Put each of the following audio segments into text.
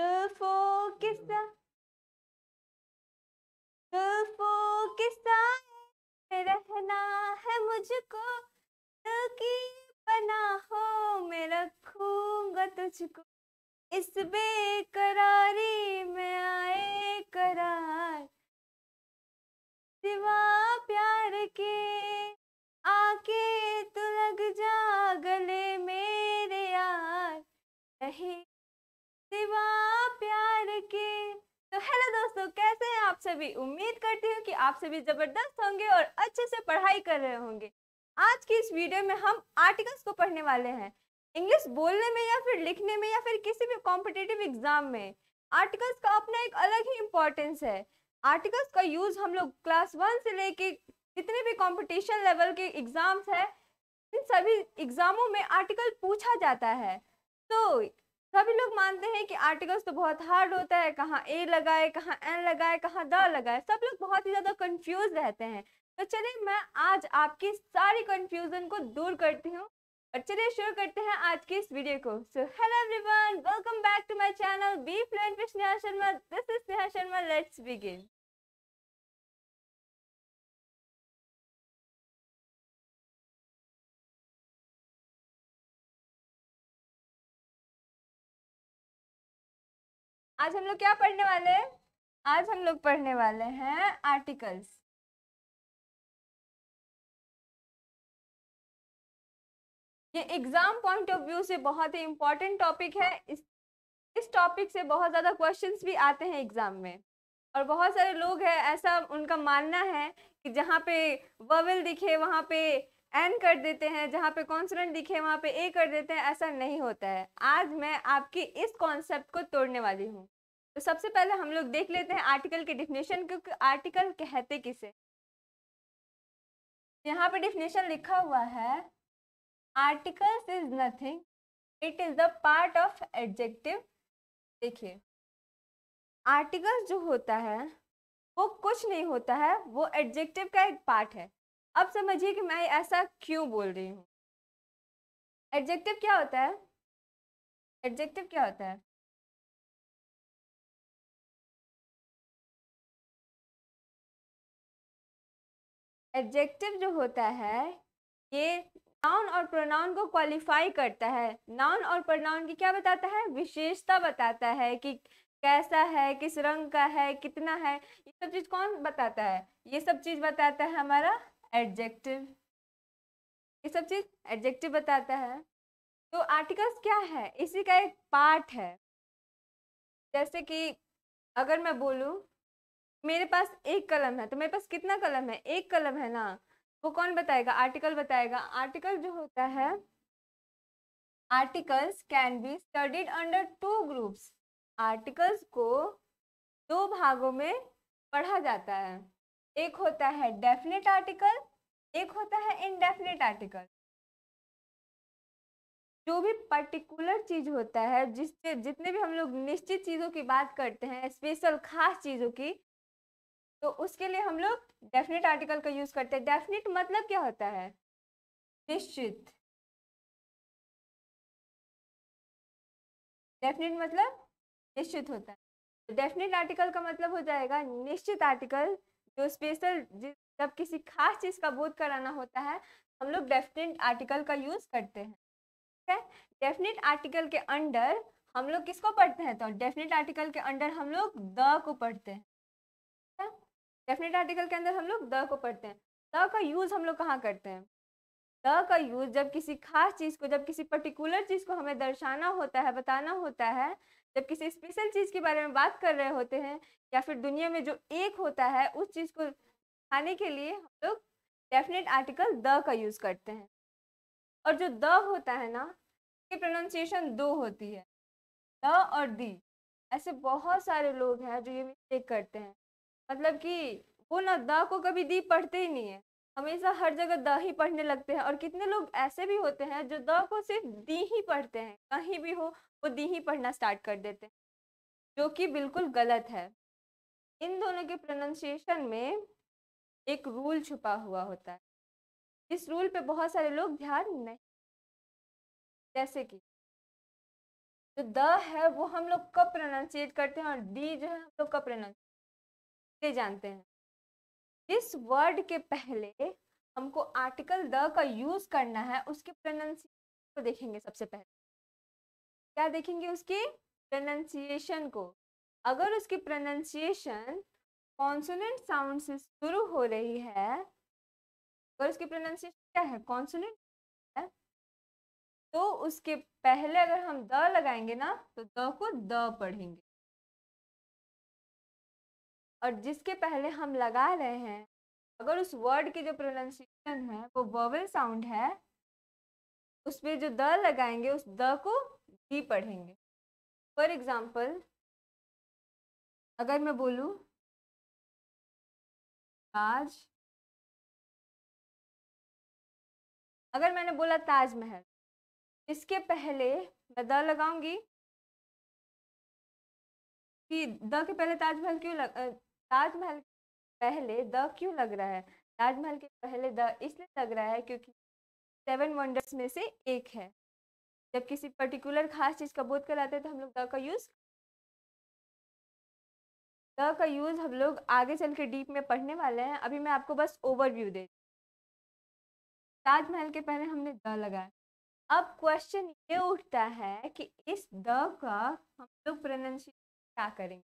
Kılfo kista. रहना है मुझको दिल तो की पनाहों में रखूंगा तुझको इस बेकरारी में आए करार सिवा प्यार के आके तू लग जा गले मेरे यार नहीं सिवा प्यार के तो हेलो दोस्तों कैसे हैं आप सभी उम्मीद करती हूँ कि आप सभी जबरदस्त होंगे और अच्छे से पढ़ाई कर रहे होंगे आज की इस वीडियो में हम आर्टिकल्स को पढ़ने वाले हैं इंग्लिश बोलने में या फिर लिखने में या फिर किसी भी कॉम्पिटेटिव एग्जाम में आर्टिकल्स का अपना एक अलग ही इम्पोर्टेंस है आर्टिकल्स का यूज़ हम लोग क्लास वन से लेके जितने भी कॉम्पिटिशन लेवल के एग्ज़ाम्स है इन सभी एग्ज़ामों में आर्टिकल पूछा जाता है तो सभी लोग मानते हैं कि आर्टिकल्स तो बहुत हार्ड होता है कहाँ ए लगाए कहाँ एन लगाए कहाँ द लगाए सब लोग बहुत ही ज़्यादा कंफ्यूज रहते हैं तो चलिए मैं आज आपकी सारी कंफ्यूजन को दूर करती हूँ और चलिए शुरू करते हैं आज की इस वीडियो को so hello everyone welcome back to my channel be fluent Sharma this is Sneha Sharma let's begin आज हम लोग क्या पढ़ने वाले हैं आज हम लोग पढ़ने वाले हैं आर्टिकल्स ये एग्जाम पॉइंट ऑफ व्यू से बहुत ही इंपॉर्टेंट टॉपिक है इस इस टॉपिक से बहुत ज़्यादा क्वेश्चंस भी आते हैं एग्जाम में और बहुत सारे लोग हैं ऐसा उनका मानना है कि जहाँ पे वविल दिखे वहाँ पे एन कर देते हैं जहाँ पे कॉन्सोनेंट दिखे वहाँ पे ए कर देते हैं ऐसा नहीं होता है आज मैं आपकी इस कॉन्सेप्ट को तोड़ने वाली हूँ तो सबसे पहले हम लोग देख लेते हैं आर्टिकल के डिफिनेशन क्योंकि आर्टिकल कहते किसे यहाँ पे डिफिनेशन लिखा हुआ है articles is nothing it is the part of adjective देखिए आर्टिकल्स जो होता है वो कुछ नहीं होता है वो एडजेक्टिव का एक पार्ट है अब समझिए कि मैं ऐसा क्यों बोल रही हूँ एडजेक्टिव क्या होता है एडजेक्टिव क्या होता है एडजेक्टिव जो होता है ये नाउन और प्रोनाउन को क्वालिफाई करता है नाउन और प्रोनाउन की क्या बताता है विशेषता बताता है कि कैसा है किस रंग का है कितना है ये सब चीज़ कौन बताता है ये सब चीज़ बताता है हमारा एडजेक्टिव ये सब चीज़ एडजेक्टिव बताता है तो आर्टिकल्स क्या है इसी का एक पार्ट है जैसे कि अगर मैं बोलूँ मेरे पास एक कलम है तो मेरे पास कितना कलम है एक कलम है ना वो कौन बताएगा आर्टिकल बताएगा आर्टिकल जो होता है articles can be studied under two groups articles को दो भागों में पढ़ा जाता है एक होता है डेफिनेट आर्टिकल एक होता है इनडेफिनेट आर्टिकल जो भी पर्टिकुलर चीज होता है जिससे जितने भी हम लोग निश्चित चीजों की बात करते हैं स्पेशल खास चीजों की तो उसके लिए हम लोग डेफिनेट आर्टिकल का यूज करते हैं डेफिनेट मतलब क्या होता है निश्चित डेफिनेट मतलब निश्चित होता है डेफिनेट तो आर्टिकल का मतलब हो जाएगा निश्चित आर्टिकल जो स्पेशल जब किसी खास चीज़ का बोध कराना होता है हम लोग डेफिनेट आर्टिकल का यूज़ करते हैं ठीक है डेफिनेट आर्टिकल के अंडर हम लोग किसको पढ़ते हैं तो डेफिनेट आर्टिकल के अंडर हम लोग द को पढ़ते हैं डेफिनेट आर्टिकल के अंदर हम लोग द को पढ़ते हैं द का यूज़ हम लोग कहाँ करते हैं द का यूज़ जब किसी खास चीज़ को जब किसी पर्टिकुलर चीज़ को हमें दर्शाना होता है बताना होता है जब किसी स्पेशल चीज़ के बारे में बात कर रहे होते हैं या फिर दुनिया में जो एक होता है उस चीज़ को खाने के लिए हम लोग डेफिनेट आर्टिकल द का यूज़ करते हैं और जो द होता है ना उसकी प्रोनाउंसिएशन दो होती है द और दी ऐसे बहुत सारे लोग हैं जो ये मिस्टेक करते हैं मतलब कि वो ना द को कभी दी पढ़ते ही नहीं है हमेशा हर जगह द ही पढ़ने लगते हैं और कितने लोग ऐसे भी होते हैं जो द को सिर्फ दी ही पढ़ते हैं कहीं भी हो वो दी ही पढ़ना स्टार्ट कर देते हैं जो कि बिल्कुल गलत है इन दोनों के प्रोनाउंसिएशन में एक रूल छुपा हुआ होता है इस रूल पे बहुत सारे लोग ध्यान नहीं जैसे कि जो द है वो हम लोग कब प्रोनाउंसिएट करते हैं और डी जो है हम लोग कब प्रोनाउंसिएट जानते हैं जिस वर्ड के पहले हमको आर्टिकल द का यूज़ करना है उसके प्रोनाउंसिएशन को देखेंगे सबसे पहले क्या देखेंगे उसकी प्रोनाशिएशन को अगर उसकी प्रोनाउंसिएशन कॉन्सोनेंट साउंड से शुरू हो रही है अगर उसकी प्रोनाउंसिएशन क्या है कॉन्सोनेंट है तो उसके पहले अगर हम द लगाएंगे ना तो द को द पढ़ेंगे और जिसके पहले हम लगा रहे हैं अगर उस वर्ड की जो प्रोनाशिएशन है वो वोवेल साउंड है उस पर जो द लगाएंगे उस द को ही पढ़ेंगे फॉर एग्ज़ाम्पल अगर मैं बोलूँ ताज अगर मैंने बोला ताजमहल इसके पहले मैं द लगाऊंगी कि द के पहले ताजमहल क्यों लग ताजमहल पहले द क्यों लग रहा है ताजमहल के पहले द इसलिए लग रहा है क्योंकि सेवन वंडर्स में से एक है जब किसी पर्टिकुलर खास चीज़ का बोध कराते हैं तो हम लोग द का यूज़ द का यूज़ हम लोग आगे चल के डीप में पढ़ने वाले हैं अभी मैं आपको बस ओवरव्यू दे ताजमहल के पहले हमने द लगाया अब क्वेश्चन ये उठता है कि इस द का हम लोग प्रोनाउंसिएशन क्या करेंगे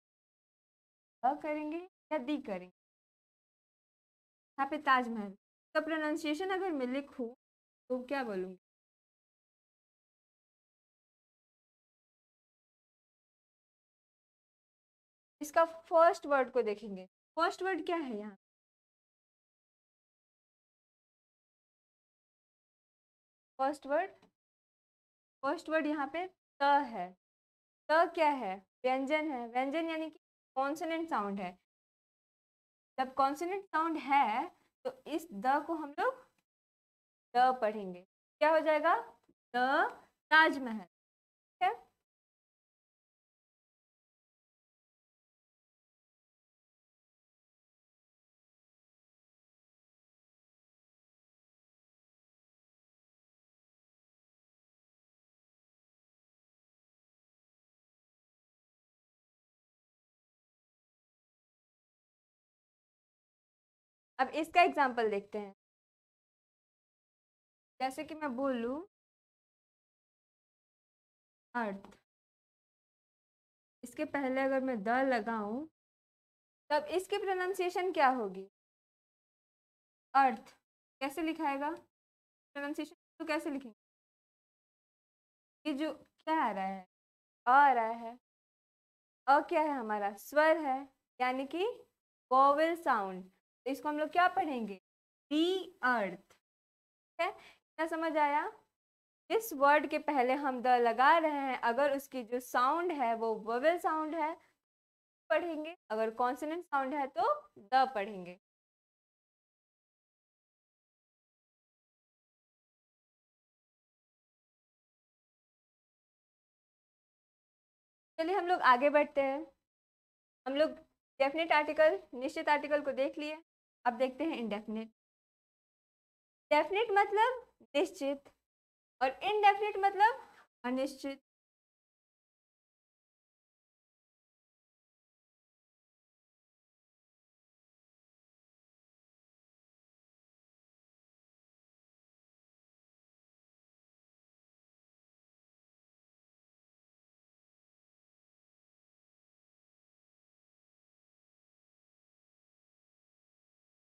द करेंगे या दी करेंगे यहाँ पे ताजमहल का प्रोनाउंसिएशन अगर मैं लिखूँ तो क्या बोलूँगी इसका फर्स्ट वर्ड को देखेंगे फर्स्ट वर्ड क्या है यहाँ फर्स्ट वर्ड फर्स्ट वर्ड यहाँ पे त है त क्या है व्यंजन है व्यंजन यानी कि कॉन्सोनेंट साउंड है जब कॉन्सोनेंट साउंड है तो इस द को हम लोग द पढ़ेंगे क्या हो जाएगा द ताजमहल अब इसका एग्जाम्पल देखते हैं जैसे कि मैं बोलूं अर्थ इसके पहले अगर मैं द लगाऊं तब इसकी प्रोनाउंसिएशन क्या होगी अर्थ कैसे लिखाएगा प्रोनाउंसिएशन तो कैसे लिखेंगे ये जो क्या आ रहा है अ आ रहा है अ क्या है हमारा स्वर है यानी कि वोवेल साउंड तो इसको हम लोग क्या पढ़ेंगे दी अर्थ ठीक है क्या समझ आया इस वर्ड के पहले हम द लगा रहे हैं अगर उसकी जो साउंड है वो ववेल साउंड है पढ़ेंगे अगर कॉन्सोनेंट साउंड है तो द पढ़ेंगे चलिए हम लोग आगे बढ़ते हैं हम लोग डेफिनेट आर्टिकल निश्चित आर्टिकल को देख लिए अब देखते हैं इनडेफिनेट डेफिनेट मतलब निश्चित और इनडेफिनेट मतलब अनिश्चित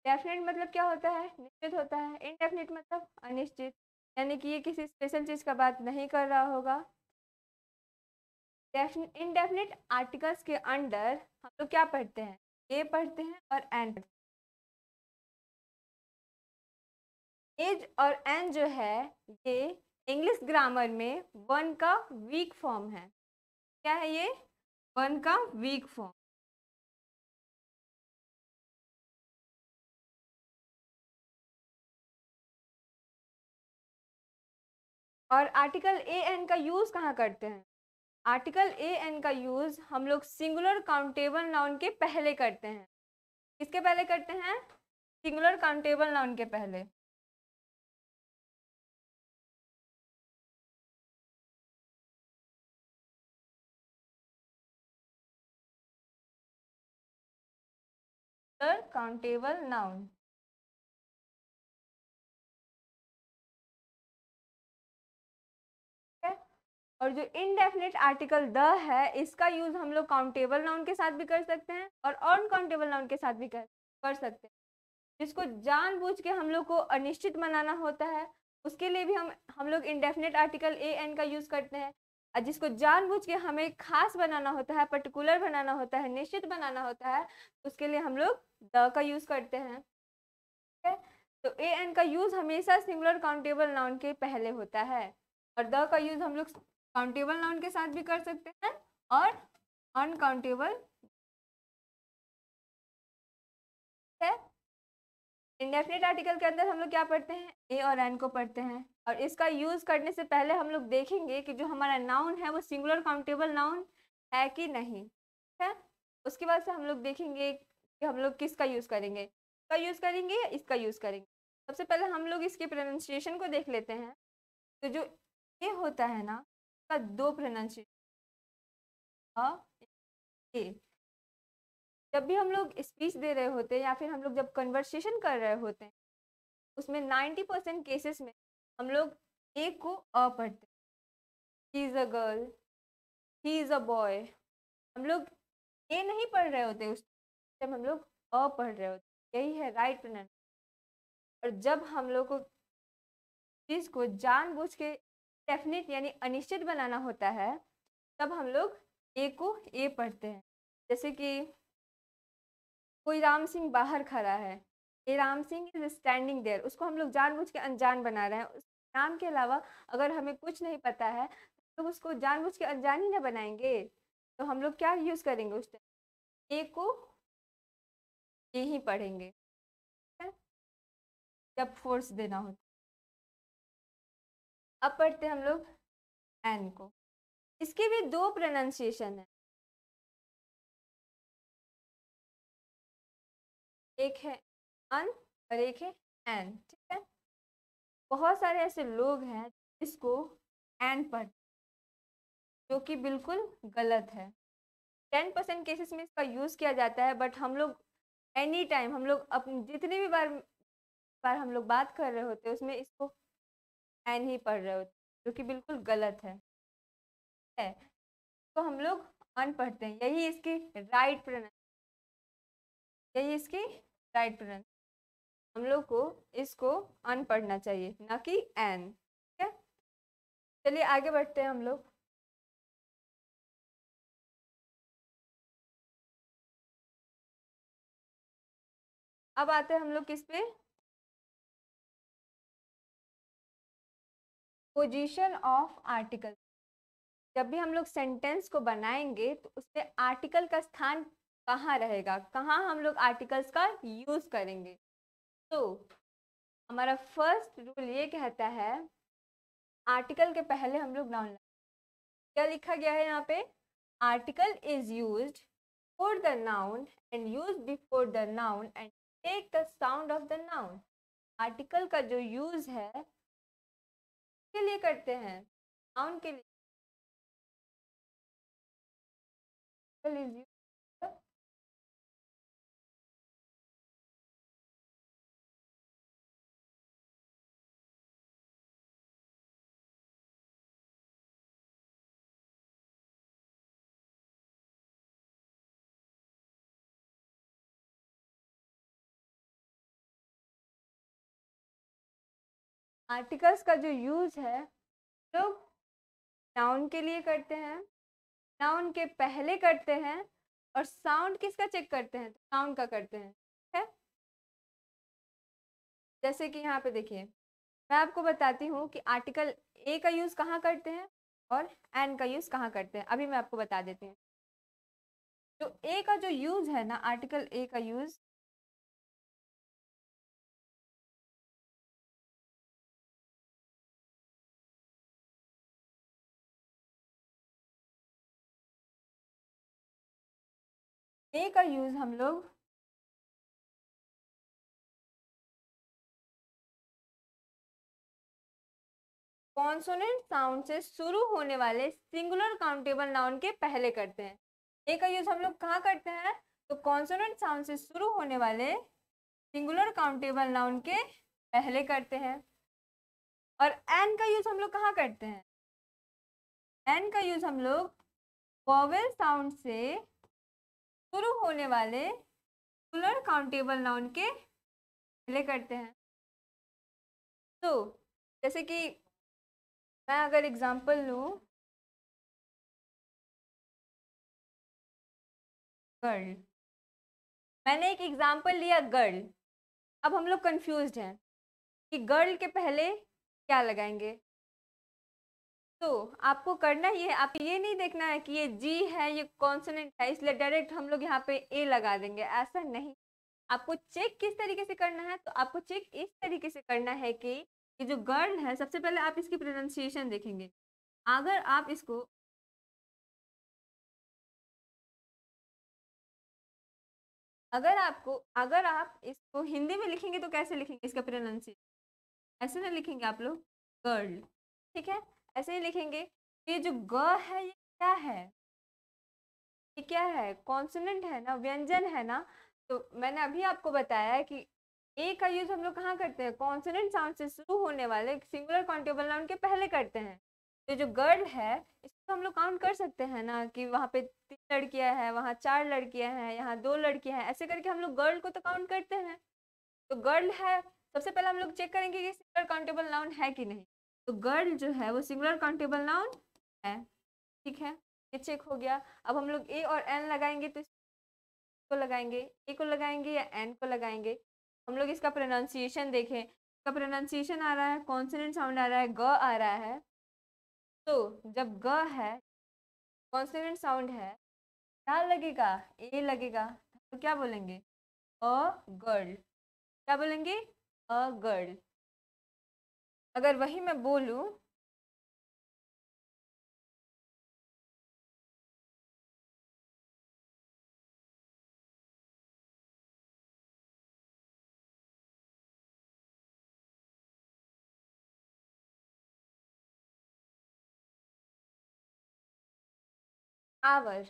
डेफिनेट मतलब क्या होता है निश्चित होता है इनडेफिनेट मतलब अनिश्चित यानी कि ये किसी स्पेशल चीज़ का बात नहीं कर रहा होगा इनडेफिनेट आर्टिकल्स के अंडर हम लोग क्या पढ़ते हैं ए पढ़ते हैं और एन पढ़ते हैं एज और एन जो है ये इंग्लिश ग्रामर में वन का वीक फॉर्म है क्या है ये वन का वीक फॉर्म और आर्टिकल ए एन का यूज़ कहाँ करते हैं आर्टिकल ए एन का यूज़ हम लोग सिंगुलर काउंटेबल नाउन के पहले करते हैं किसके पहले करते हैं सिंगुलर काउंटेबल नाउन के पहले काउंटेबल नाउन और जो इनडेफिनेट आर्टिकल द है इसका यूज हम लोग काउंटेबल नाउन के साथ भी कर सकते हैं और अनकाउंटेबल नाउन के साथ भी कर कर सकते हैं जिसको जानबूझ के हम लोग को अनिश्चित बनाना होता है उसके लिए भी हम हम लोग इनडेफिनेट आर्टिकल ए एन का यूज़ करते हैं और जिसको जानबूझ के हमें खास बनाना होता है पर्टिकुलर बनाना होता है निश्चित बनाना होता है उसके लिए हम लोग द का यूज़ करते हैं ठीक है तो ए एन का यूज़ हमेशा सिंगुलर काउंटेबल नाउन के पहले होता है और द का यूज़ हम लोग काउंटेबल नाउन के साथ भी कर सकते हैं और अनकाउंटेबल है इंडेफिनेट आर्टिकल के अंदर हम लोग क्या पढ़ते हैं ए और एन को पढ़ते हैं और इसका यूज़ करने से पहले हम लोग देखेंगे कि जो हमारा नाउन है वो सिंगुलर काउंटेबल नाउन है कि नहीं है उसके बाद से हम लोग देखेंगे कि हम लोग किसका यूज़ करेंगे इसका यूज़ करेंगे या इसका यूज़ करेंगे सबसे पहले हम लोग इसके प्रोनाउंसिएशन को देख लेते हैं तो जो ए होता है ना का दो प्रोनाउंसिएशन जब भी हम लोग स्पीच दे रहे होते हैं या फिर हम लोग जब कन्वर्सेशन कर रहे होते हैं उसमें नाइन्टी परसेंट केसेस में हम लोग ए को अ पढ़ते he is a girl he is a boy हम लोग ए नहीं पढ़ रहे होते उस जब हम लोग अ पढ़ रहे होते यही है राइट प्रोनाउंस और जब हम लोग को चीज़ को जानबूझ के डेफिनेट यानी अनिश्चित बनाना होता है तब हम लोग ए को ए पढ़ते हैं जैसे कि कोई राम सिंह बाहर खड़ा है a Ram Singh is standing there उसको हम लोग जानबूझ के अनजान बना रहे हैं उस नाम के अलावा अगर हमें कुछ नहीं पता है तो उसको जानबूझ के अनजान ही ना बनाएंगे तो हम लोग क्या यूज़ करेंगे उस टाइम ए को ए ही पढ़ेंगे जब फोर्स देना होता अब पढ़ते हम लोग एन को इसके भी दो प्रोनाउंसिएशन है एक है अन और एक है एन ठीक है बहुत सारे ऐसे लोग हैं जिसको एन पढ़ जो कि बिल्कुल गलत है टेन परसेंट केसेस में इसका यूज़ किया जाता है बट हम लोग एनी टाइम हम लोग अपनी जितने भी बार बार हम लोग बात कर रहे होते हैं उसमें इसको एन ही पढ़ रहे होते जो कि बिल्कुल गलत है है तो हम लोग अन पढ़ते हैं यही इसकी राइट प्रोनाउंस यही इसकी राइट प्रोनाउंस हम लोग को इसको अन पढ़ना चाहिए ना कि एन ठीक है चलिए आगे बढ़ते हैं हम लोग अब आते हैं हम लोग किस पे पोजीशन ऑफ आर्टिकल जब भी हम लोग सेंटेंस को बनाएंगे तो उसमें आर्टिकल का स्थान कहाँ रहेगा कहाँ हम लोग आर्टिकल्स का यूज़ करेंगे तो हमारा फर्स्ट रूल ये कहता है आर्टिकल के पहले हम लोग नाउन क्या लिखा गया है यहाँ पे article is use for the noun and use before the noun and take the sound of the noun article का जो यूज़ है किसके लिए करते हैं नाउन के लिए आर्टिकल्स का जो यूज़ है लोग नाउन के लिए करते हैं नाउन के पहले करते हैं और साउंड किसका चेक करते हैं साउंड का करते हैं ठीक है जैसे कि यहाँ पे देखिए मैं आपको बताती हूँ कि आर्टिकल ए का यूज़ कहाँ करते हैं और एन का यूज़ कहाँ करते हैं अभी मैं आपको बता देती हूँ जो ए का जो यूज़ है ना आर्टिकल ए का यूज़ ए का यूज़ हम लोग कॉन्सोनेंट साउंड से शुरू होने वाले सिंगुलर काउंटेबल नाउन के पहले करते हैं ए का यूज़ हम लोग कहाँ करते हैं तो कॉन्सोनेंट साउंड से शुरू होने वाले सिंगुलर काउंटेबल नाउन के पहले करते हैं और एन का यूज़ हम लोग कहाँ करते हैं एन का यूज़ हम लोग वॉवेल साउंड से शुरू होने वाले सिंगुलर काउंटेबल नाउन के पहले करते हैं तो जैसे कि मैं अगर एग्जांपल लूँ गर्ल मैंने एक एग्जांपल लिया गर्ल अब हम लोग कन्फ्यूज हैं कि गर्ल के पहले क्या लगाएंगे तो आपको करना ये आप ये नहीं देखना है कि ये जी है ये कॉन्सोनेंट है इसलिए डायरेक्ट हम लोग यहाँ पे ए लगा देंगे ऐसा नहीं आपको चेक किस तरीके से करना है तो आपको चेक इस तरीके से करना है कि ये जो गर्ल है सबसे पहले आप इसकी प्रोनाउंसिएशन देखेंगे अगर आप इसको अगर आपको अगर आप इसको हिंदी में लिखेंगे तो कैसे लिखेंगे इसका प्रोनाउंसिएशन ऐसे ना लिखेंगे आप लोग गर्ल ठीक है ऐसे ही लिखेंगे ये जो ग है ये क्या है ये क्या है कॉन्सोनेंट है ना व्यंजन है ना तो मैंने अभी आपको बताया है कि ए का यूज हम लोग कहाँ करते हैं कॉन्सोनेंट साउंड से शुरू होने वाले सिंगुलर काउंटेबल नाउन के पहले करते हैं तो जो गर्ल है इसको तो हम लोग काउंट कर सकते हैं ना कि वहाँ पे तीन लड़कियाँ हैं वहाँ चार लड़कियाँ हैं यहाँ दो लड़कियाँ हैं ऐसे करके हम लोग गर्ल को तो काउंट करते हैं तो गर्ल है सबसे पहले हम लोग चेक करेंगे कि सिंगुलर काउंटेबल नाउन है कि नहीं तो गर्ल जो है वो सिंगुलर काउंटेबल नाउन है ठीक है ये चेक हो गया अब हम लोग ए और एन लगाएंगे तो को लगाएंगे ए को लगाएंगे या एन को लगाएंगे हम लोग इसका प्रोनाउंसिएशन देखें इसका प्रोनाउंसिएशन आ रहा है कॉन्सनेंट साउंड आ रहा है ग आ रहा है तो जब ग है कॉन्सनेंट साउंड है क्या लगेगा ए लगेगा तो क्या बोलेंगे अ गर्ल क्या बोलेंगे अ गर्ल अगर वही मैं बोलूँ आवर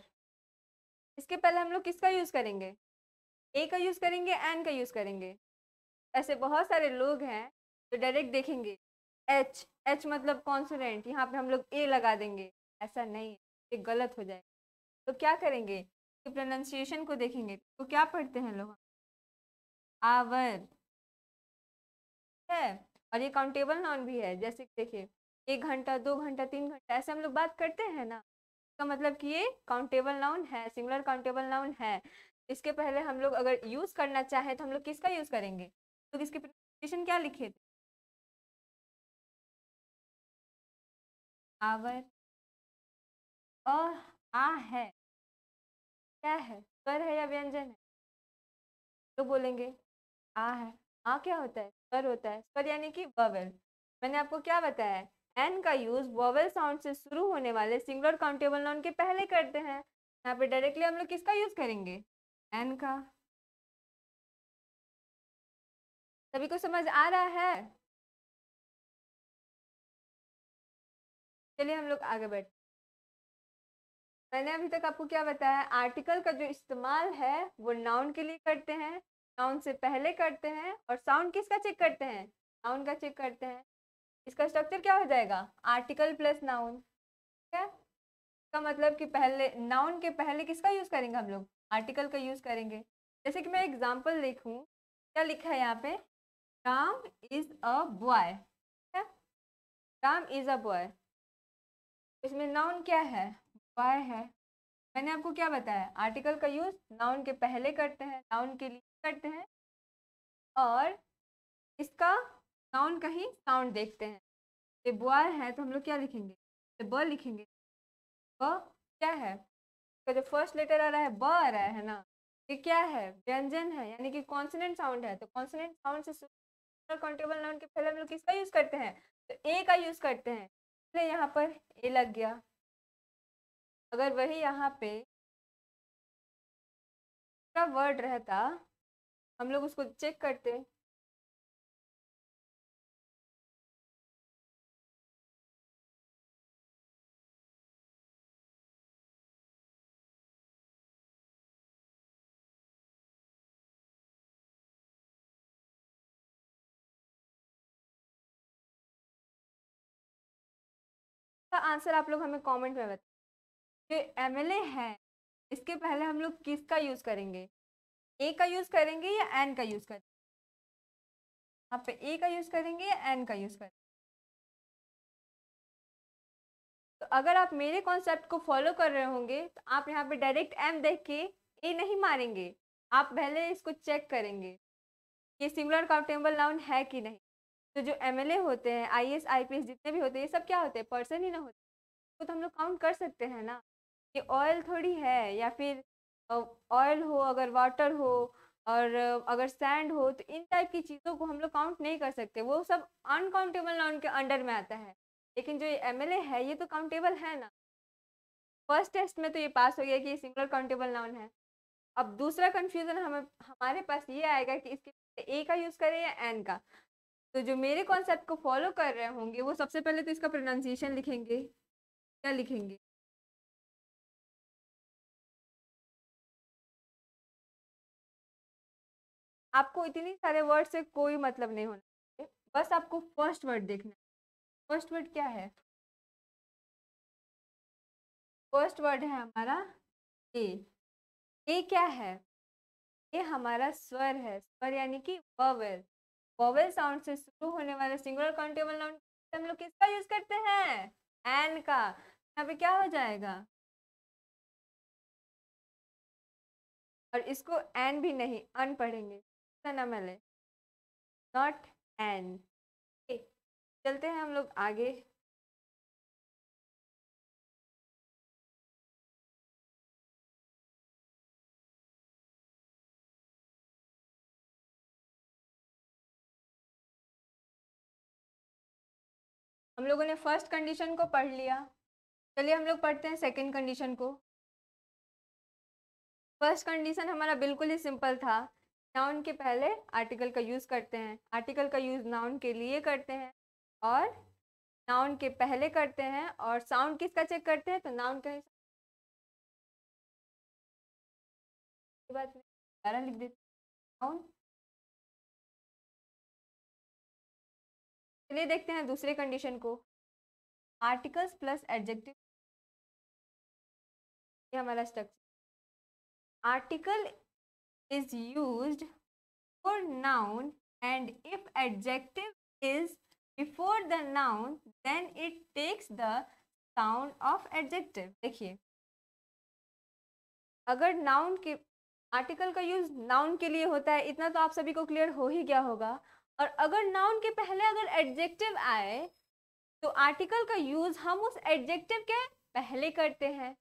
इसके पहले हम लोग किसका यूज़ करेंगे ए का यूज़ करेंगे एन का यूज़ करेंगे ऐसे बहुत सारे लोग हैं जो डायरेक्ट देखेंगे एच एच मतलब कॉन्सोनेंट यहाँ पे हम लोग ए लगा देंगे ऐसा नहीं है ये गलत हो जाएगा तो क्या करेंगे तो प्रोनाउंसिएशन को देखेंगे तो क्या पढ़ते हैं लोग आवर है और ये काउंटेबल नॉन भी है जैसे देखिए एक घंटा दो घंटा तीन घंटा ऐसे हम लोग बात करते हैं ना इसका मतलब कि ये काउंटेबल नाउन है सिंगुलर काउंटेबल नाउन है इसके पहले हम लोग अगर यूज़ करना चाहें तो हम लोग किसका यूज़ करेंगे तो इसकी प्रोनाउंसिएशन क्या लिखे थे आवर अ आ है क्या है स्वर है या व्यंजन है तो बोलेंगे आ है आ क्या होता है स्वर होता है स्वर यानी कि वॉवल मैंने आपको क्या बताया है एन का यूज वॉवल साउंड से शुरू होने वाले सिंगुलर काउंटेबल नाउन के पहले करते हैं यहाँ पे डायरेक्टली हम लोग किसका यूज करेंगे एन का सभी को समझ आ रहा है चलिए हम लोग आगे बैठ मैंने अभी तक आपको क्या बताया आर्टिकल का जो इस्तेमाल है वो नाउन के लिए करते हैं नाउन से पहले करते हैं और साउंड किसका चेक करते हैं नाउन का चेक करते हैं इसका स्ट्रक्चर क्या हो जाएगा आर्टिकल प्लस नाउन ठीक है इसका मतलब कि पहले नाउन के पहले किसका यूज़ करेंगे हम लोग आर्टिकल का यूज़ करेंगे जैसे कि मैं एग्जाम्पल लिखूँ क्या लिखा है यहाँ पे Ram is a boy Ram is a boy इसमें नाउन क्या है वाय है मैंने आपको क्या बताया आर्टिकल का यूज़ नाउन के पहले करते हैं नाउन के लिए करते हैं और इसका नाउन का ही साउंड देखते हैं ये बॉय है तो हम लोग क्या लिखेंगे ये ब लिखेंगे ब क्या है इसका जो फर्स्ट लेटर आ रहा है ब आ रहा है ना ये क्या है व्यंजन है यानी कि कॉन्सनेंट साउंड है तो कॉन्सनेंट साउंड से कॉन्टेबल नाउन के पहले हम लोग किसका यूज़ करते हैं तो ए का यूज़ करते हैं इसलिए यहाँ पर ए लग गया अगर वही यहाँ पे का वर्ड रहता हम लोग उसको चेक करते आंसर आप लोग हमें कमेंट में बताएं कि एम एल ए है इसके पहले हम लोग किसका यूज़ करेंगे ए का यूज़ करेंगे या एन का यूज़ करेंगे यहाँ पे ए का यूज़ करेंगे या एन का यूज़ करेंगे तो अगर आप मेरे कॉन्सेप्ट को फॉलो कर रहे होंगे तो आप यहाँ पे डायरेक्ट एम देख के ए नहीं मारेंगे आप पहले इसको चेक करेंगे कि सिमिलर काउंटेबल नाउन है कि नहीं तो जो एम होते हैं आई एस जितने भी होते हैं ये सब क्या होते हैं पर्सन ही ना होते तो, तो हम लोग काउंट कर सकते हैं ना कि ऑयल थोड़ी है या फिर ऑयल हो अगर वाटर हो और अगर सैंड हो तो इन टाइप की चीज़ों को हम लोग काउंट नहीं कर सकते वो सब अनकाउंटेबल ना के अंडर में आता है लेकिन जो ये एम है ये तो काउंटेबल है ना फर्स्ट टेस्ट में तो ये पास हो गया कि ये सिंगुलर काउंटेबल नाउन है अब दूसरा कन्फ्यूज़न हमें हमारे पास ये आएगा कि इसके ए का यूज़ करें या एन का तो जो मेरे कॉन्सेप्ट को फॉलो कर रहे होंगे वो सबसे पहले तो इसका प्रोनाउंसिएशन लिखेंगे क्या लिखेंगे आपको इतने सारे वर्ड से कोई मतलब नहीं होना चाहिए बस आपको फर्स्ट वर्ड देखना फर्स्ट वर्ड क्या है फर्स्ट वर्ड है हमारा ए ए क्या है ये हमारा स्वर है स्वर यानी कि वर्ड वोवेल साउंड से शुरू होने वाले सिंगुलर काउंटेबल नाउन हम लोग किसका यूज करते हैं एन का यहाँ पे क्या हो जाएगा और इसको एन भी नहीं अन पढ़ेंगे नाम है नॉट एन चलते हैं हम लोग आगे हम लोगों ने फर्स्ट कंडीशन को पढ़ लिया चलिए हम लोग पढ़ते हैं सेकंड कंडीशन को फर्स्ट कंडीशन हमारा बिल्कुल ही सिंपल था नाउन के पहले आर्टिकल का यूज़ करते हैं आर्टिकल का यूज़ नाउन के लिए करते हैं और नाउन के पहले करते हैं और साउंड किसका चेक करते हैं तो नाउन का बात लिख देते नाउन चलिए देखते हैं दूसरे कंडीशन को आर्टिकल्स प्लस एडजेक्टिव ये हमारा structure article is use for noun and if adjective is before the noun then it takes the sound of adjective देखिए अगर नाउन के आर्टिकल का यूज नाउन के लिए होता है इतना तो आप सभी को क्लियर हो ही गया होगा और अगर नाउन के पहले अगर एडजेक्टिव आए तो आर्टिकल का यूज हम उस एडजेक्टिव के पहले करते हैं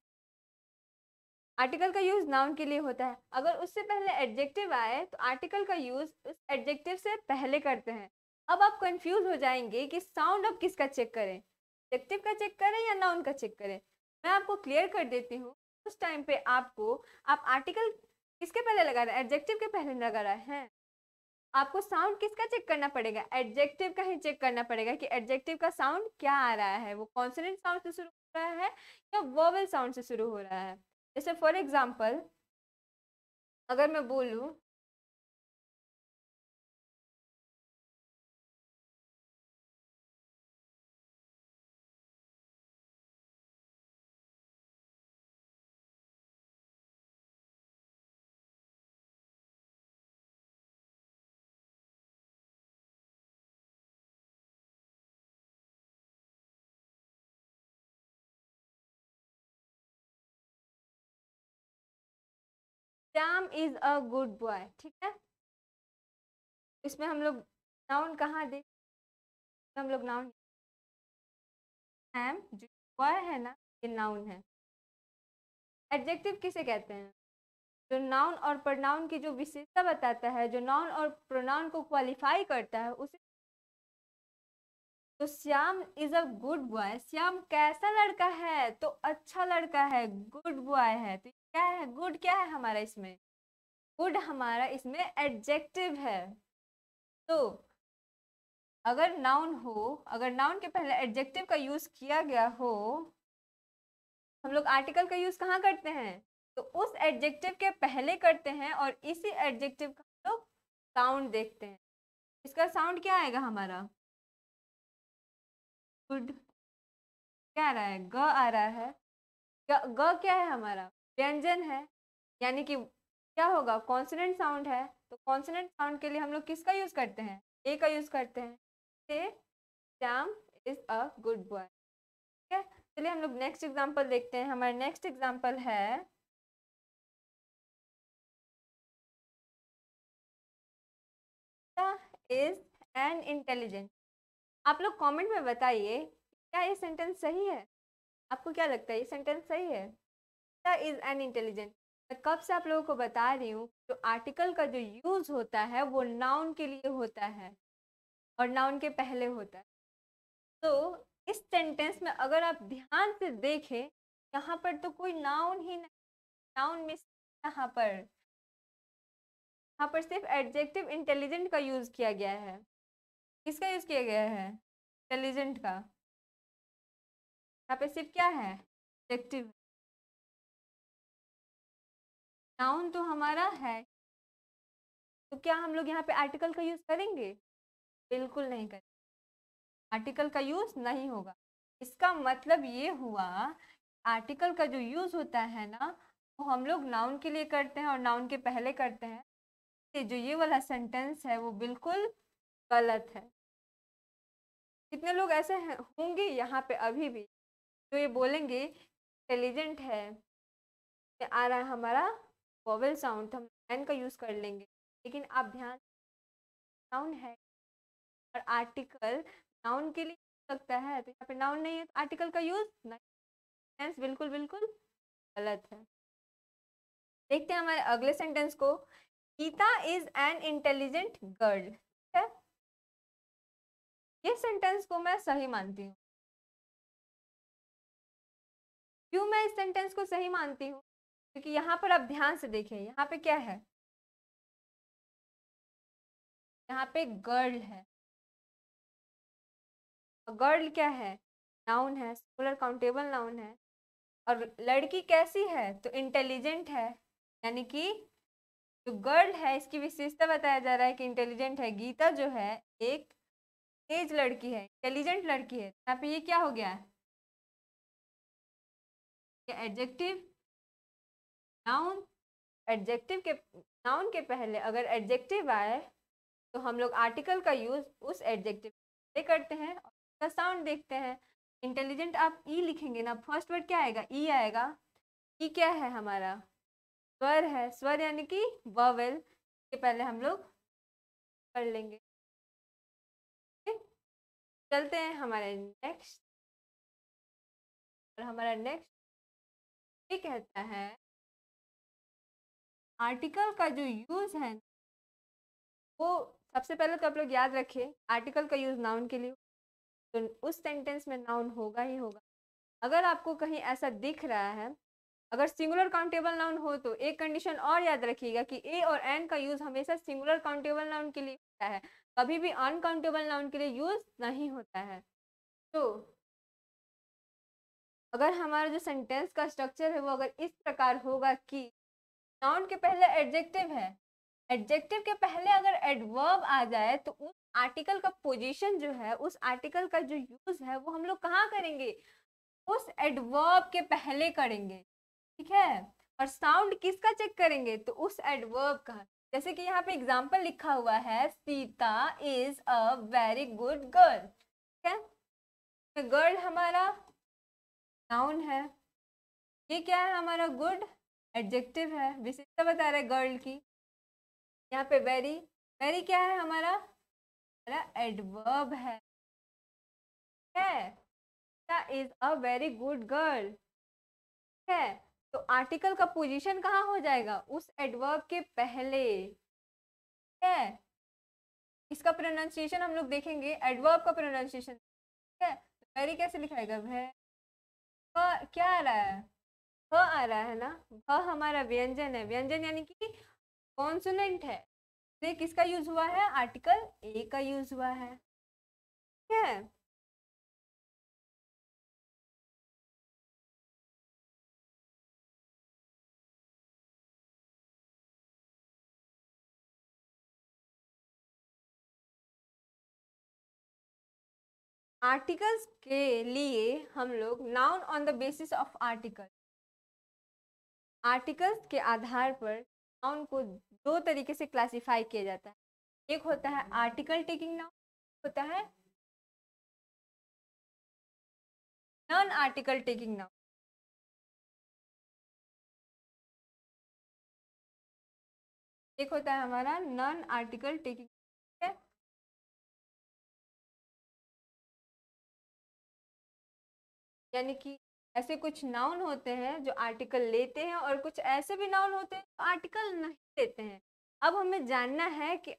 आर्टिकल का यूज नाउन के लिए होता है अगर उससे पहले एडजेक्टिव आए तो आर्टिकल का यूज उस एडजेक्टिव से पहले करते हैं अब आप कंफ्यूज हो जाएंगे कि साउंड अब किसका चेक करें एडजेक्टिव का चेक करें या नाउन का चेक करें मैं आपको क्लियर कर देती हूँ उस टाइम पे आपको आप आर्टिकल किसके पहले लगा रहे हैं एडजेक्टिव के पहले लगा रहे हैं आपको साउंड किसका चेक करना पड़ेगा एडजेक्टिव का ही चेक करना पड़ेगा कि एडजेक्टिव का साउंड क्या आ रहा है वो कॉन्सनेंट साउंड से शुरू हो रहा है या वोवल साउंड से शुरू हो रहा है जैसे फॉर एग्जाम्पल अगर मैं बोलूँ Shyam is a good boy ठीक है इसमें हम लोग नाउन कहाँ दे हम लोग नाउन एम जो बॉय है ना ये नाउन है एडजेक्टिव किसे कहते हैं जो नाउन और प्रोनाउन की जो विशेषता बताता है जो नाउन और प्रोनाउन को क्वालिफाई करता है उसे तो Shyam is a good boy Shyam कैसा लड़का है तो अच्छा लड़का है गुड बॉय है तो क्या है गुड क्या है हमारा इसमें गुड हमारा इसमें एडजेक्टिव है तो अगर नाउन हो अगर नाउन के पहले एडजेक्टिव का यूज़ किया गया हो हम लोग आर्टिकल का यूज़ कहाँ करते हैं तो उस एडजेक्टिव के पहले करते हैं और इसी एडजेक्टिव का हम लोग साउंड देखते हैं इसका साउंड क्या आएगा हमारा गुड क्या आ रहा है ग आ रहा है ग क्या है हमारा व्यंजन है यानी कि क्या होगा कॉन्सनेंट साउंड है तो कॉन्सनेंट साउंड के लिए हम लोग किसका यूज़ करते हैं ए का यूज़ करते हैं से Shyam is a good boy ठीक है चलिए हम लोग नेक्स्ट एग्जाम्पल देखते हैं हमारा नेक्स्ट एग्जाम्पल है इज एन इंटेलिजेंट आप लोग कमेंट में बताइए क्या ये सेंटेंस सही है आपको क्या लगता है ये सेंटेंस सही है इज एन इंटेलिजेंट मैं कब से आप लोगों को बता रही हूँ जो आर्टिकल का जो यूज़ होता है वो नाउन के लिए होता है और नाउन के पहले होता है तो इस सेंटेंस में अगर आप ध्यान से देखें यहाँ पर तो कोई नाउन ही नहीं नाउन मिस यहाँ पर यहाँ पर सिर्फ एडजेक्टिव इंटेलिजेंट का यूज़ किया गया है किसका यूज़ किया गया है इंटेलिजेंट का यहाँ पे सिर्फ क्या है एडजेक्टिव नाउन तो हमारा है तो क्या हम लोग यहाँ पे आर्टिकल का यूज करेंगे बिल्कुल नहीं करेंगे आर्टिकल का यूज नहीं होगा इसका मतलब ये हुआ आर्टिकल का जो यूज होता है ना वो हम लोग नाउन के लिए करते हैं और नाउन के पहले करते हैं जो ये वाला सेंटेंस है वो बिल्कुल गलत है कितने लोग ऐसे होंगे यहाँ पे अभी भी जो ये बोलेंगे इंटेलिजेंट है आ रहा है हमारा वॉवल साउंड हम एन का यूज़ कर लेंगे लेकिन आप ध्यान नाउन है और आर्टिकल नाउन के लिए सकता है तो यहाँ पे नाउन नहीं है तो आर्टिकल का यूज़ नहीं बिल्कुल बिल्कुल गलत है देखते हैं हमारे अगले सेंटेंस को Geeta is an intelligent girl है ये सेंटेंस को मैं सही मानती हूँ क्यों मैं इस सेंटेंस को सही मानती हूँ क्योंकि यहाँ पर आप ध्यान से देखें यहाँ पे क्या है यहाँ पे गर्ल है गर्ल क्या है नाउन है स्कूलर काउंटेबल नाउन है और लड़की कैसी है तो इंटेलिजेंट है यानी कि जो गर्ल है इसकी विशेषता बताया जा रहा है कि इंटेलिजेंट है गीता जो है एक तेज लड़की है इंटेलिजेंट लड़की है यहाँ पे ये क्या हो गया है एडजेक्टिव नाउन एडजेक्टिव के नाउन के पहले अगर एडजेक्टिव आए तो हम लोग आर्टिकल का यूज़ उस एडजेक्टिव से करते हैं और उसका साउंड देखते हैं इंटेलिजेंट आप ई e लिखेंगे ना फर्स्ट वर्ड क्या आएगा ई e आएगा ई e क्या है हमारा स्वर है स्वर यानी कि वेल के पहले हम लोग पढ़ लेंगे चलते हैं हमारे नेक्स्ट और हमारा नेक्स्ट ये कहता है आर्टिकल का जो यूज़ है वो सबसे पहले तो आप लोग याद रखिए आर्टिकल का यूज़ नाउन के लिए तो उस सेंटेंस में नाउन होगा ही होगा अगर आपको कहीं ऐसा दिख रहा है अगर सिंगुलर काउंटेबल नाउन हो तो एक कंडीशन और याद रखिएगा कि ए और एन का यूज़ हमेशा सिंगुलर काउंटेबल नाउन के लिए होता है कभी भी अनकाउंटेबल नाउन के लिए यूज़ नहीं होता है तो अगर हमारा जो सेंटेंस का स्ट्रक्चर है वो अगर इस प्रकार होगा कि नाउन के पहले एडजेक्टिव है एडजेक्टिव के पहले अगर एडवर्ब आ जाए तो उस आर्टिकल का पोजीशन जो है उस आर्टिकल का जो यूज है वो हम लोग कहाँ करेंगे उस एडवर्ब के पहले करेंगे ठीक है और साउंड किसका चेक करेंगे तो उस एडवर्ब का जैसे कि यहाँ पे एग्जाम्पल लिखा हुआ है Sita is a very good girl ठीक है गर्ल तो हमारा नाउन है ये क्या है हमारा गुड एडजेक्टिव है विशेषता बता रहे गर्ल की यहाँ पे वेरी वेरी क्या है हमारा हमारा एडवर्ब है है is a very good girl है तो आर्टिकल का पोजीशन कहाँ हो जाएगा उस एडवर्ब के पहले है इसका प्रोनाउंसिएशन हम लोग देखेंगे एडवर्ब का प्रोनाउंसिएशन ठीक है वेरी तो कैसे लिखाएगा वह क्या आ रहा है भ आ रहा है ना भ हमारा व्यंजन है व्यंजन यानी कि कॉन्सुनेंट है तो किसका यूज हुआ है आर्टिकल ए का यूज हुआ है ठीक है आर्टिकल्स के लिए हम लोग noun on the basis of article articles के आधार पर नाउन को दो तरीके से क्लासिफाई किया जाता है एक होता है आर्टिकल टेकिंग नाउन होता है नॉन आर्टिकल टेकिंग नाउन एक होता है हमारा नॉन आर्टिकल टेकिंग यानी कि ऐसे कुछ नाउन होते हैं जो आर्टिकल लेते हैं और कुछ ऐसे भी नाउन होते हैं जो आर्टिकल नहीं लेते हैं अब हमें जानना है कि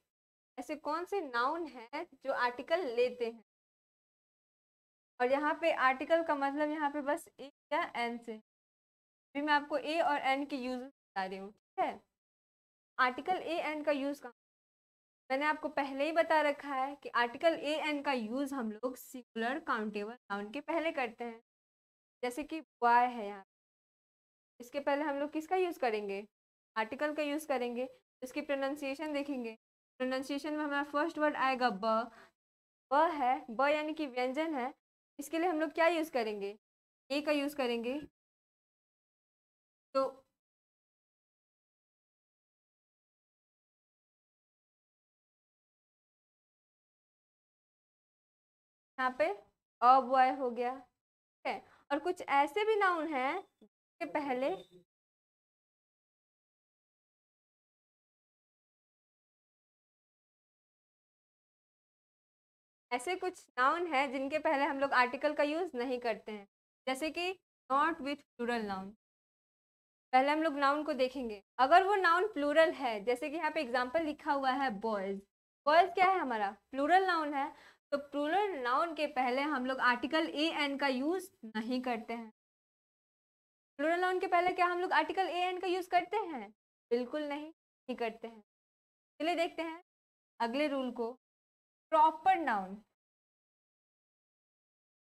ऐसे कौन से नाउन हैं जो आर्टिकल लेते हैं और यहाँ पे आर्टिकल का मतलब यहाँ पे बस ए या एन से अभी मैं आपको ए और एन के यूज बता रही हूँ ठीक है आर्टिकल ए एन का यूज़ कहाँ मैंने आपको पहले ही बता रखा है कि आर्टिकल ए एन का यूज़ हम लोग सिंगुलर काउंटेबल नाउन के पहले करते हैं जैसे कि बॉय है यहाँ इसके पहले हम लोग किसका यूज़ करेंगे आर्टिकल का यूज़ करेंगे इसकी प्रोनाउंसिएशन देखेंगे प्रोनाउंसिएशन में हमारा फर्स्ट वर्ड आएगा ब ब है ब यानी कि व्यंजन है इसके लिए हम लोग क्या यूज़ करेंगे ए का यूज़ करेंगे तो यहाँ पे अब बॉय हो गया ठीक है और कुछ ऐसे भी नाउन हैं जिसके पहले ऐसे कुछ नाउन है जिनके पहले हम लोग आर्टिकल का यूज़ नहीं करते हैं जैसे कि नॉट विथ प्लूरल नाउन पहले हम लोग नाउन को देखेंगे अगर वो नाउन प्लूरल है जैसे कि यहाँ पे एग्जाम्पल लिखा हुआ है बॉयज़ बॉयज़ क्या है हमारा प्लूरल नाउन है तो प्रूलर नाउन के पहले हम लोग आर्टिकल ए एन का यूज़ नहीं करते हैं प्लूरल नाउन के पहले क्या हम लोग आर्टिकल ए एन का यूज़ करते हैं बिल्कुल नहीं नहीं करते हैं चलिए देखते हैं अगले रूल को प्रॉपर नाउन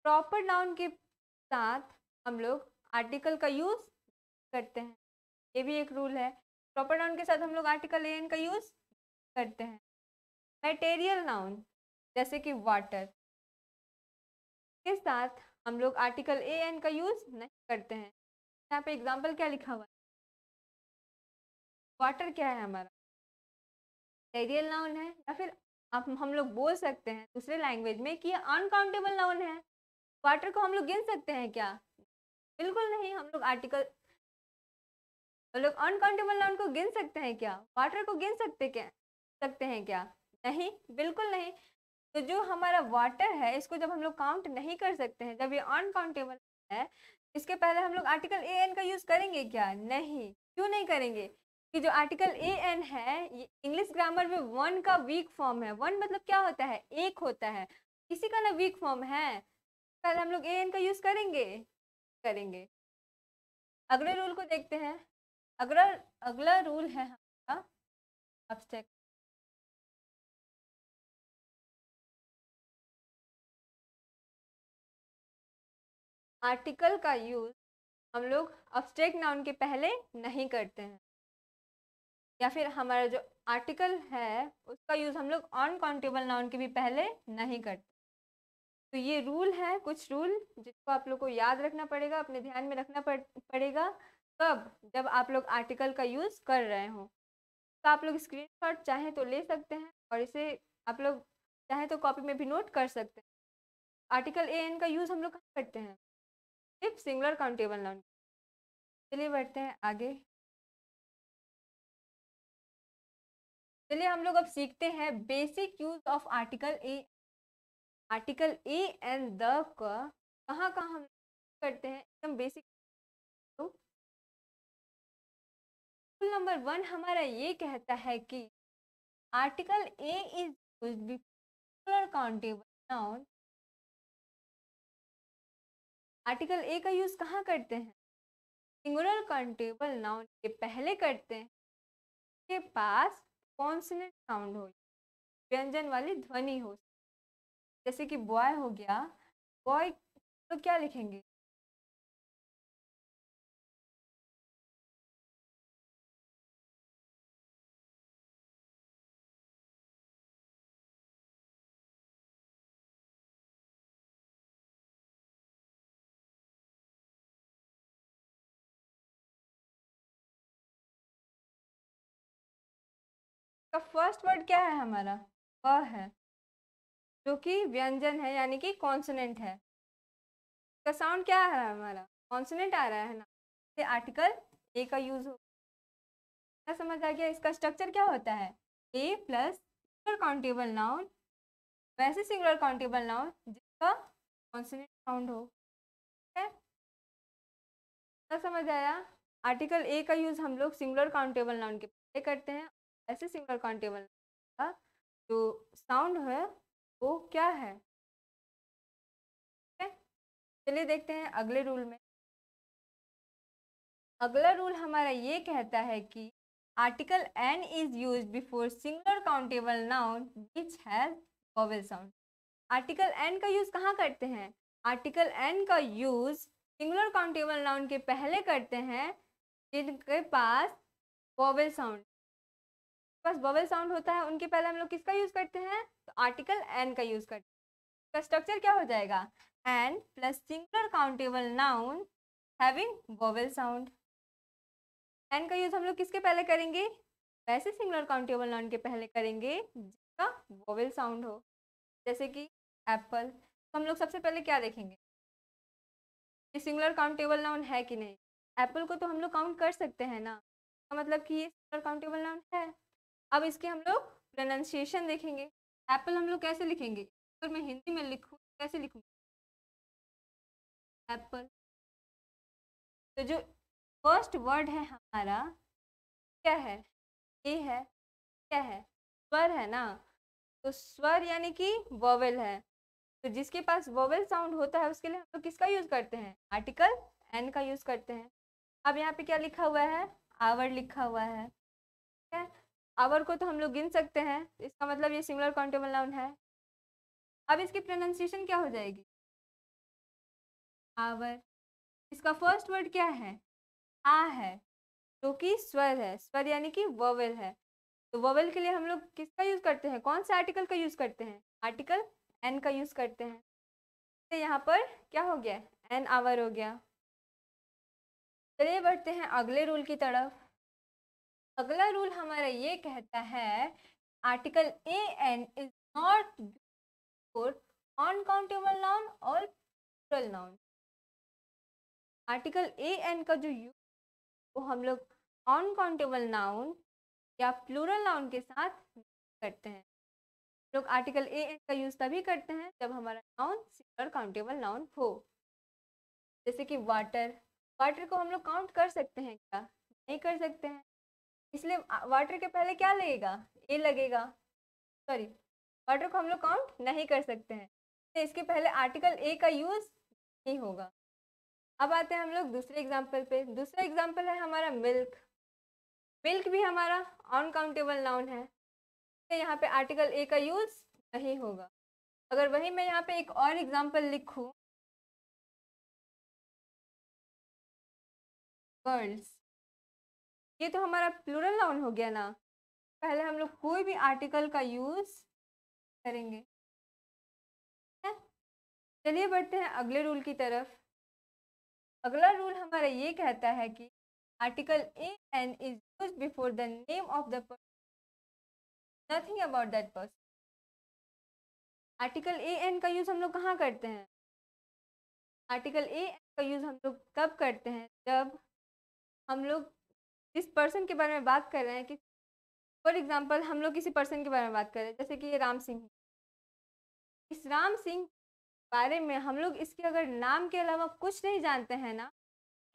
प्रॉपर नाउन के साथ हम लोग आर्टिकल का यूज़ करते हैं ये भी एक रूल है प्रॉपर नाउन के साथ हम लोग आर्टिकल ए एन का यूज़ करते हैं मेटेरियल नाउन जैसे कि वाटर के साथ हम लोग आर्टिकल ए एन का यूज़ नहीं करते हैं यहाँ पे एग्जाम्पल क्या लिखा हुआ है वाटर क्या है हमारा टेरियल नाउन है या फिर आप हम लोग बोल सकते हैं दूसरे लैंग्वेज में कि ये अनकाउंटेबल नाउन है वाटर को हम लोग गिन सकते हैं क्या बिल्कुल नहीं हम लोग आर्टिकल हम लोग अनकाउंटेबल नाउन को गिन सकते हैं क्या वाटर को गिन सकते क्या सकते हैं क्या नहीं बिल्कुल नहीं तो जो हमारा वाटर है इसको जब हम लोग काउंट नहीं कर सकते हैं जब ये अनकाउंटेबल है इसके पहले हम लोग आर्टिकल ए एन का यूज़ करेंगे क्या नहीं क्यों नहीं करेंगे कि जो आर्टिकल ए एन है ये इंग्लिश ग्रामर में वन का वीक फॉर्म है वन मतलब क्या होता है एक होता है इसी का ना वीक फॉर्म है पहले हम लोग ए एन का यूज़ करेंगे करेंगे अगले रूल को देखते हैं अगला अगला रूल है हमारा अब्सट्रैक्ट आर्टिकल का यूज़ हम लोग अब्स्ट्रैक्ट नाउन के पहले नहीं करते हैं या फिर हमारा जो आर्टिकल है उसका यूज़ हम लोग ऑन काउंटेबल नाउन के भी पहले नहीं करते तो ये रूल है कुछ रूल जिसको आप लोग को याद रखना पड़ेगा अपने ध्यान में रखना पड़ेगा तब जब आप लोग आर्टिकल का यूज़ कर रहे हो तो आप लोग स्क्रीन शॉट चाहें तो ले सकते हैं और इसे आप लोग चाहें तो कॉपी में भी नोट कर सकते हैं आर्टिकल ए एन का यूज़ हम लोग कहाँ करते हैं सिर्फ सिंगुलर काउंटेबल नाउन चलिए बढ़ते हैं आगे चलिए हम लोग अब सीखते हैं basic use of article a article a and the कहाँ कहाँ हम करते हैं एकदम बेसिक रूल नंबर वन हमारा ये कहता है कि article a is use countable noun article a का यूज़ कहाँ करते हैं सिंगुलर कॉन्टेबल नाउन के पहले करते हैं के पास कॉन्सनेंट साउंड हो व्यंजन वाली ध्वनि हो जैसे कि बॉय हो गया बॉय तो क्या लिखेंगे का फर्स्ट वर्ड क्या है हमारा व है जो कि व्यंजन है यानी कि कॉन्सोनेंट है इसका साउंड क्या आ रहा है हमारा कॉन्सोनेंट आ रहा है ना ये आर्टिकल ए का यूज हो क्या समझ आ गया इसका स्ट्रक्चर क्या होता है a plus singular countable noun वैसे सिंगुलर काउंटेबल नाउन जिसका कॉन्सोनेंट साउंड हो क्या समझ आया आर्टिकल ए का यूज़ हम लोग सिंगुलर काउंटेबल नाउन के पहले करते हैं ऐसे सिंगल कॉन्टेबल जो साउंड है वो क्या है चलिए देखते हैं अगले रूल में अगला रूल हमारा ये कहता है कि article an is use before singular countable noun which has vowel sound article an का यूज़ कहाँ करते हैं आर्टिकल एन का यूज़ सिंगलर काउंटेबल नाउन के पहले करते हैं जिनके पास वोवेल साउंड पास बबल साउंड होता है उनके पहले हम लोग किसका यूज़ करते हैं तो आर्टिकल एन का यूज़ करते हैं इसका स्ट्रक्चर क्या हो जाएगा an plus singular countable noun having vowel sound an का यूज़ हम लोग किसके पहले करेंगे वैसे सिंगुलर काउंटेबल नाउन के पहले करेंगे जिसका बबल साउंड हो जैसे कि एप्पल तो हम लोग सबसे पहले क्या देखेंगे ये सिंगुलर काउंटेबल नाउन है कि नहीं एप्पल को तो हम लोग काउंट कर सकते हैं ना तो मतलब कि ये सिंगुलर काउंटेबल नाउन है अब इसके हम लोग प्रोनाउंसिएशन देखेंगे एप्पल हम लोग कैसे लिखेंगे अगर मैं हिंदी में लिखूँ कैसे लिखूँगी एप्पल तो जो फर्स्ट वर्ड है हमारा क्या है ए है क्या है स्वर है ना तो स्वर यानी कि वोवेल है तो जिसके पास वोवेल साउंड होता है उसके लिए हम लोग किसका यूज़ करते हैं आर्टिकल एन का यूज़ करते हैं अब यहाँ पे क्या लिखा हुआ है आवर लिखा हुआ है ठीक है आवर को तो हम लोग गिन सकते हैं इसका मतलब ये सिंगुलर काउंटेबल नाउन है अब इसकी प्रोनाउंसिएशन क्या हो जाएगी आवर इसका फर्स्ट वर्ड क्या है आ है जो कि स्वर है स्वर यानी कि वोवेल है तो वोवेल के लिए हम लोग किसका यूज़ करते हैं कौन सा आर्टिकल का यूज़ करते हैं आर्टिकल एन का यूज़ करते हैं तो यहाँ पर क्या हो गया एन आवर हो गया चलिए बढ़ते हैं अगले रूल की तरफ अगला रूल हमारा ये कहता है article a an is not for uncountable noun और plural noun article a an का जो यूज वो हम लोग अनकाउंटेबल नाउन या प्लूरल नाउन के साथ करते हैं लोग आर्टिकल ए एन का यूज़ तभी करते हैं जब हमारा नाउन सिंगुलर काउंटेबल नाउन हो जैसे कि वाटर वाटर को हम लोग काउंट कर सकते हैं क्या नहीं कर सकते हैं इसलिए वाटर के पहले क्या लगेगा ए लगेगा सॉरी वाटर को हम लोग काउंट नहीं कर सकते हैं तो इसके पहले आर्टिकल ए का यूज़ नहीं होगा अब आते हैं हम लोग दूसरे एग्जाम्पल पे दूसरा एग्जाम्पल है हमारा मिल्क मिल्क भी हमारा अनकाउंटेबल नाउन है तो यहाँ पे आर्टिकल ए का यूज़ नहीं होगा अगर वही मैं यहाँ पे एक और एग्जाम्पल लिखूँ गर्ल्स ये तो हमारा प्लूरल नाउन हो गया ना पहले हम लोग कोई भी आर्टिकल का यूज़ करेंगे चलिए बढ़ते हैं अगले रूल की तरफ अगला रूल हमारा ये कहता है कि article a an is use before the name of the person nothing about that person article a an का यूज़ हम लोग कहाँ करते हैं आर्टिकल ए एन का यूज़ हम लोग तब करते हैं जब हम लोग जिस पर्सन के बारे में बात कर रहे हैं कि फॉर एग्जाम्पल हम लोग किसी पर्सन के बारे में बात कर रहे हैं जैसे कि ये राम सिंह इस राम सिंह बारे में हम लोग इसके अगर नाम के अलावा कुछ नहीं जानते हैं ना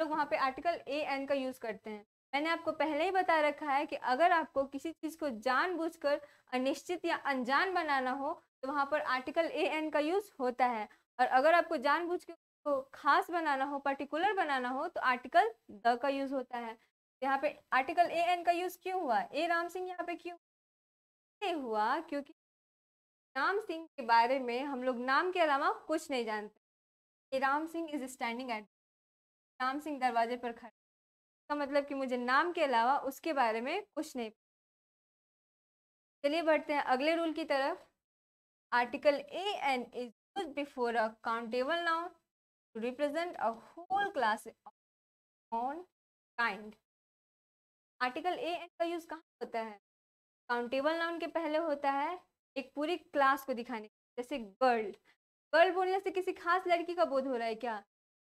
लोग वहाँ पे आर्टिकल ए एन का यूज़ करते हैं मैंने आपको पहले ही बता रखा है कि अगर आपको किसी चीज़ को जानबूझकर अनिश्चित या अनजान बनाना हो तो वहाँ पर आर्टिकल ए एन का यूज़ होता है और अगर आपको जानबूझ के को खास बनाना हो पर्टिकुलर बनाना हो तो आर्टिकल द का यूज़ होता है यहाँ पे आर्टिकल ए एन का यूज क्यों हुआ ए राम सिंह यहाँ पे क्यों ये हुआ क्योंकि राम सिंह के बारे में हम लोग नाम के अलावा कुछ नहीं जानते a Ram Singh is standing at Ram Singh दरवाजे पर खड़े का मतलब कि मुझे नाम के अलावा उसके बारे में कुछ नहीं चलिए बढ़ते हैं अगले रूल की तरफ article a an is use before a countable noun to represent a whole class on kind article a an का यूज़ कहाँ होता है काउंटेबल नाउन के पहले होता है एक पूरी क्लास को दिखाने जैसे गर्ल गर्ल बोलने से किसी खास लड़की का बोध हो रहा है क्या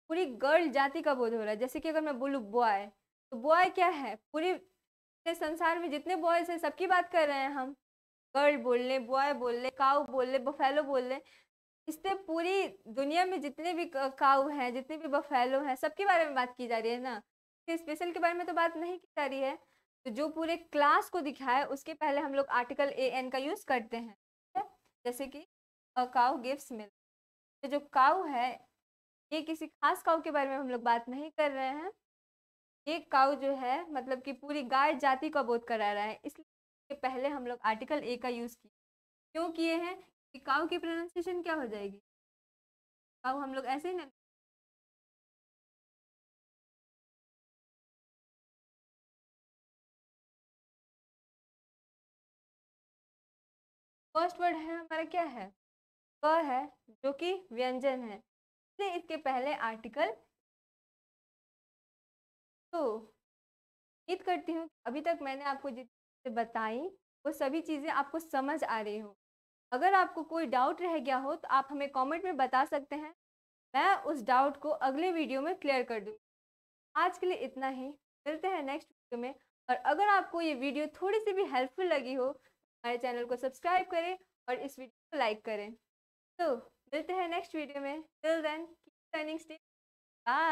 पूरी गर्ल जाति का बोध हो रहा है जैसे कि अगर मैं बोलूँ बॉय तो बॉय क्या है पूरे संसार में जितने बॉयज हैं सबकी बात कर रहे हैं हम गर्ल बोल लें बॉय बोल लें काऊ बोल लें बफेलो बोल लें इससे पूरी दुनिया में जितने भी काऊ हैं जितने भी बफेलो हैं सबके बारे में बात की जा रही है ना स्पेशल के बारे में तो बात नहीं की जा रही है तो जो पूरे क्लास को दिखाए उसके पहले हम लोग आर्टिकल ए एन का यूज़ करते हैं जैसे कि काउ गिफ्ट मिल तो जो काउ है ये किसी खास काउ के बारे में हम लोग बात नहीं कर रहे हैं ये काउ जो है मतलब कि पूरी गाय जाति का बोध करा रहा है इसलिए पहले हम लोग आर्टिकल ए का यूज़ किए क्यों किए हैं कि काउ की प्रोनाउंसिएशन क्या हो जाएगी काउ हम लोग ऐसे ही ना फर्स्ट वर्ड है हमारा क्या है क है जो कि व्यंजन है इसलिए इसके पहले आर्टिकल तो उम्मीद करती हूँ अभी तक मैंने आपको जितनी बताई वो सभी चीज़ें आपको समझ आ रही हों अगर आपको कोई डाउट रह गया हो तो आप हमें कमेंट में बता सकते हैं मैं उस डाउट को अगले वीडियो में क्लियर कर दूँगी आज के लिए इतना ही मिलते हैं नेक्स्ट वीडियो में और अगर आपको ये वीडियो थोड़ी सी भी हेल्पफुल लगी हो हमारे चैनल को सब्सक्राइब करें और इस वीडियो को लाइक करें तो मिलते हैं नेक्स्ट वीडियो में till then keep stay bye